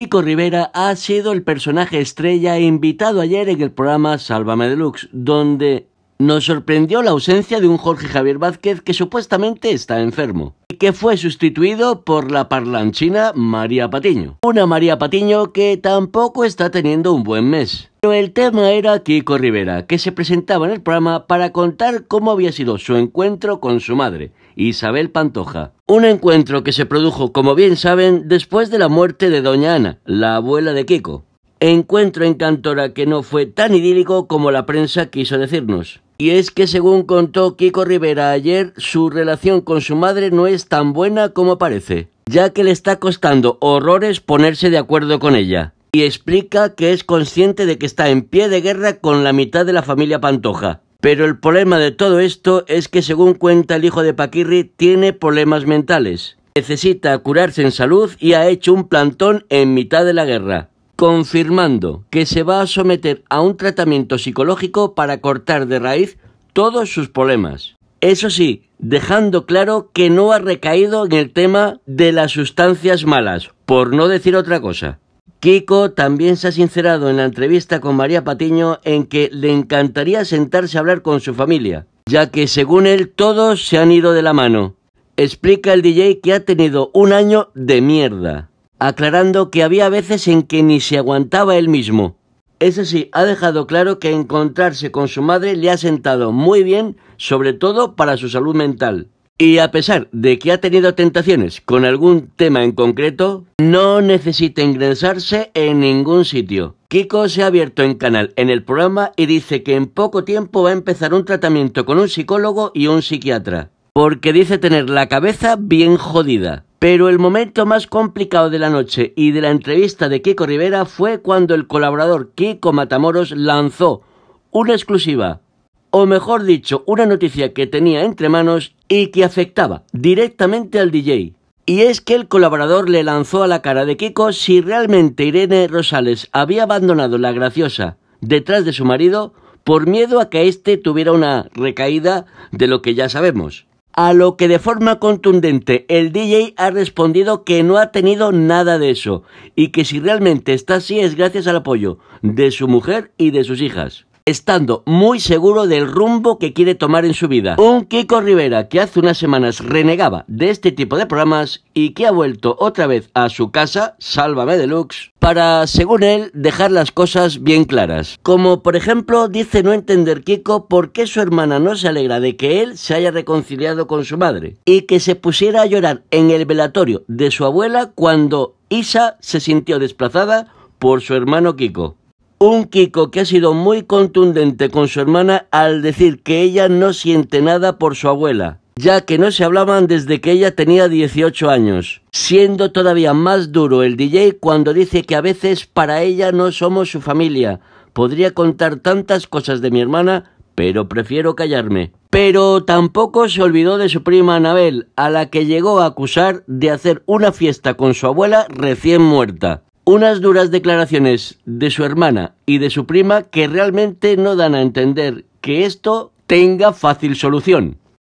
Chico Rivera ha sido el personaje estrella invitado ayer en el programa Sálvame Deluxe, donde nos sorprendió la ausencia de un Jorge Javier Vázquez que supuestamente está enfermo y que fue sustituido por la parlanchina María Patiño. Una María Patiño que tampoco está teniendo un buen mes el tema era Kiko Rivera, que se presentaba en el programa para contar cómo había sido su encuentro con su madre, Isabel Pantoja. Un encuentro que se produjo, como bien saben, después de la muerte de Doña Ana, la abuela de Kiko. Encuentro en que no fue tan idílico como la prensa quiso decirnos. Y es que según contó Kiko Rivera ayer, su relación con su madre no es tan buena como parece, ya que le está costando horrores ponerse de acuerdo con ella y explica que es consciente de que está en pie de guerra con la mitad de la familia Pantoja. Pero el problema de todo esto es que, según cuenta el hijo de Paquirri, tiene problemas mentales. Necesita curarse en salud y ha hecho un plantón en mitad de la guerra, confirmando que se va a someter a un tratamiento psicológico para cortar de raíz todos sus problemas. Eso sí, dejando claro que no ha recaído en el tema de las sustancias malas, por no decir otra cosa. Kiko también se ha sincerado en la entrevista con María Patiño en que le encantaría sentarse a hablar con su familia, ya que según él todos se han ido de la mano. Explica el DJ que ha tenido un año de mierda, aclarando que había veces en que ni se aguantaba él mismo. Eso sí, ha dejado claro que encontrarse con su madre le ha sentado muy bien, sobre todo para su salud mental. Y a pesar de que ha tenido tentaciones con algún tema en concreto, no necesita ingresarse en ningún sitio. Kiko se ha abierto en canal en el programa y dice que en poco tiempo va a empezar un tratamiento con un psicólogo y un psiquiatra, porque dice tener la cabeza bien jodida. Pero el momento más complicado de la noche y de la entrevista de Kiko Rivera fue cuando el colaborador Kiko Matamoros lanzó una exclusiva o mejor dicho, una noticia que tenía entre manos y que afectaba directamente al DJ. Y es que el colaborador le lanzó a la cara de Kiko si realmente Irene Rosales había abandonado la graciosa detrás de su marido por miedo a que éste tuviera una recaída de lo que ya sabemos. A lo que de forma contundente el DJ ha respondido que no ha tenido nada de eso y que si realmente está así es gracias al apoyo de su mujer y de sus hijas estando muy seguro del rumbo que quiere tomar en su vida. Un Kiko Rivera que hace unas semanas renegaba de este tipo de programas y que ha vuelto otra vez a su casa, Sálvame Deluxe, para, según él, dejar las cosas bien claras. Como por ejemplo dice no entender Kiko por qué su hermana no se alegra de que él se haya reconciliado con su madre y que se pusiera a llorar en el velatorio de su abuela cuando Isa se sintió desplazada por su hermano Kiko. Un Kiko que ha sido muy contundente con su hermana al decir que ella no siente nada por su abuela, ya que no se hablaban desde que ella tenía 18 años, siendo todavía más duro el DJ cuando dice que a veces para ella no somos su familia. Podría contar tantas cosas de mi hermana, pero prefiero callarme. Pero tampoco se olvidó de su prima Anabel, a la que llegó a acusar de hacer una fiesta con su abuela recién muerta unas duras declaraciones de su hermana y de su prima que realmente no dan a entender que esto tenga fácil solución.